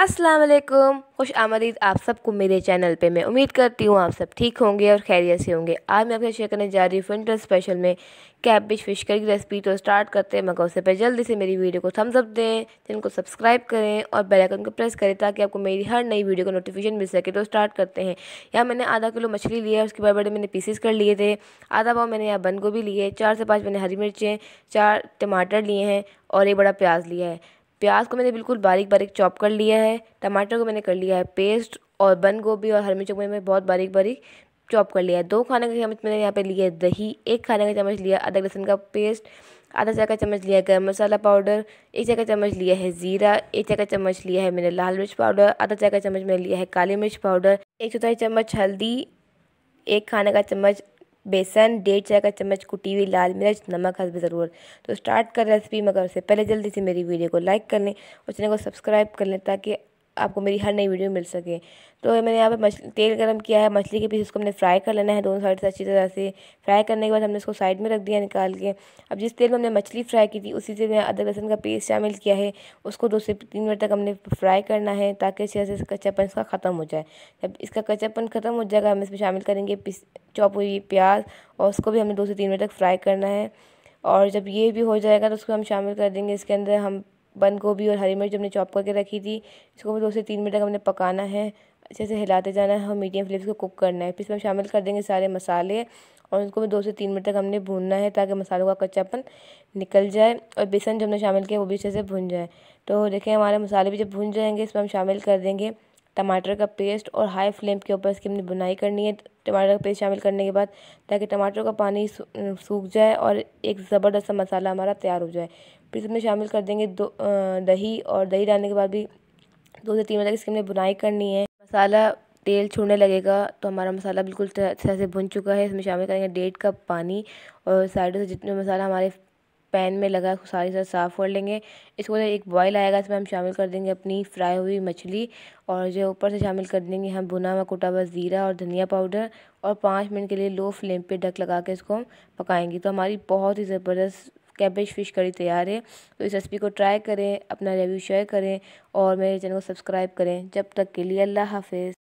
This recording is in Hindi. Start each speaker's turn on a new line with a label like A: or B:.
A: अस्सलाम वालेकुम खुश आमदीद आप सबको मेरे चैनल पे मैं उम्मीद करती हूँ आप सब ठीक होंगे और खैरियत से होंगे आज मैं आपसे शेयर करने जा रही हूँ विंटर स्पेशल में कैबिज फिश करी की रेसिपी तो स्टार्ट करते हैं मगर उससे पहले जल्दी से मेरी वीडियो को थम्स अप दें चैनल को सब्सक्राइब करें और बेल आइकन को प्रेस करें ताकि आपको मेरी हर नई वीडियो का नोटिफिकेशन मिल सके तो स्टार्ट करते हैं यहाँ मैंने आधा किलो मछली लिया है उसके बड़े बड़े मैंने पीसेस कर लिए थे आधा पाव मैंने यहाँ बंद गोभी लिए चार से पाँच मैंने हरी मिर्चें चार टमाटर लिए हैं और एक बड़ा प्याज लिया है प्याज को मैंने बिल्कुल बारीक बारीक चॉप कर लिया है टमाटर को मैंने कर लिया है पेस्ट और बंद गोभी और हर मिर्च को मैंने बहुत बारीक बारीक चॉप कर लिया है दो खाने का चम्मच मैंने यहाँ पे लिया है दही एक खाने का चम्मच लिया अदरक लहसुन का पेस्ट आधा चाय का चम्मच लिया गर्म मसाला पाउडर एक चाय का चम्मच लिया है ज़ीरा एक चाय का चम्मच लिया है मैंने लाल मिर्च पाउडर आधा चाय का चम्मच मैंने लिया है काली मिर्च पाउडर एक चौथाई चम्मच हल्दी एक खाने का चम्मच बेसन डेढ़ चाय का चम्मच कुटी हुई लाल मिर्च नमक हंसब ज़रूरत तो स्टार्ट कर रेसिपी मगर उससे पहले जल्दी से मेरी वीडियो को लाइक कर लें और चैनल को सब्सक्राइब कर लें ताकि आपको मेरी हर नई वीडियो मिल सके तो मैंने यहाँ पर मछली तेल गर्म किया है मछली के पीस इसको हमने फ्राई कर लेना है दोनों साइड से अच्छी तरह से फ्राई करने के बाद हमने इसको साइड में रख दिया निकाल के अब जिस तेल में हमने मछली फ्राई की थी उसी से मैं अदरक लहसुन का पेस्ट शामिल किया है उसको दो से तीन मिनट तक हमने फ्राई करना है ताकि अच्छे से कच्चापन इसका ख़त्म हो जाए जब इसका कच्चापन ख़त्म हो जाएगा हम इसमें शामिल करेंगे चॉप हुई प्याज और उसको भी हमें दो से तीन मिनट तक फ्राई करना है और जब ये भी हो जाएगा तो उसको हम शामिल कर देंगे इसके अंदर हम बंद गोभी और हरी मिर्च हमने चॉप करके रखी थी इसको भी दो से तीन मिनट तक हमने पकाना है अच्छे से हिलाते जाना है और मीडियम फ्लेम को कुक करना है फिर इसमें शामिल कर देंगे सारे मसाले और उसको भी दो से तीन मिनट तक हमने भूनना है ताकि मसालों का कच्चापन निकल जाए और बेसन जो हमने शामिल किया वो भी अच्छे से भून जाए तो देखें हमारे मसाले भी जब भून जाएंगे इसमें हम शामिल कर देंगे टमाटर का पेस्ट और हाई फ्लेम के ऊपर इसकी हमने बुनाई करनी है टमाटर का पेस्ट शामिल करने के बाद ताकि टमाटर का पानी सूख जाए और एक ज़बरदस्त मसाला हमारा तैयार हो जाए फिर इसमें शामिल कर देंगे दो दही और दही डालने के बाद भी दो से तीन मिनट तक इसकी हमने बुनाई करनी है मसाला तेल छूड़ने लगेगा तो हमारा मसाला बिल्कुल अच्छे से भुन चुका है इसमें शामिल करेंगे डेढ़ कप पानी और साइडों से जितने मसाला हमारे पैन में लगा उसको सारी साथ साफ़ कर लेंगे इसको एक बॉयल आएगा इसमें हम शामिल कर देंगे अपनी फ्राई हुई मछली और जो ऊपर से शामिल कर देंगे हम भुना हुआ कुटा हुआ ज़ीरा और धनिया पाउडर और पाँच मिनट के लिए लो फ्लेम पे ढक लगा के इसको हम पकाएंगे तो हमारी बहुत ही ज़बरदस्त कैबेज फ़िश कड़ी तैयार है तो इस रेसिपी को ट्राई करें अपना रिव्यू शेयर करें और मेरे चैनल को सब्सक्राइब करें जब तक के लिए अल्लाह हाफिज़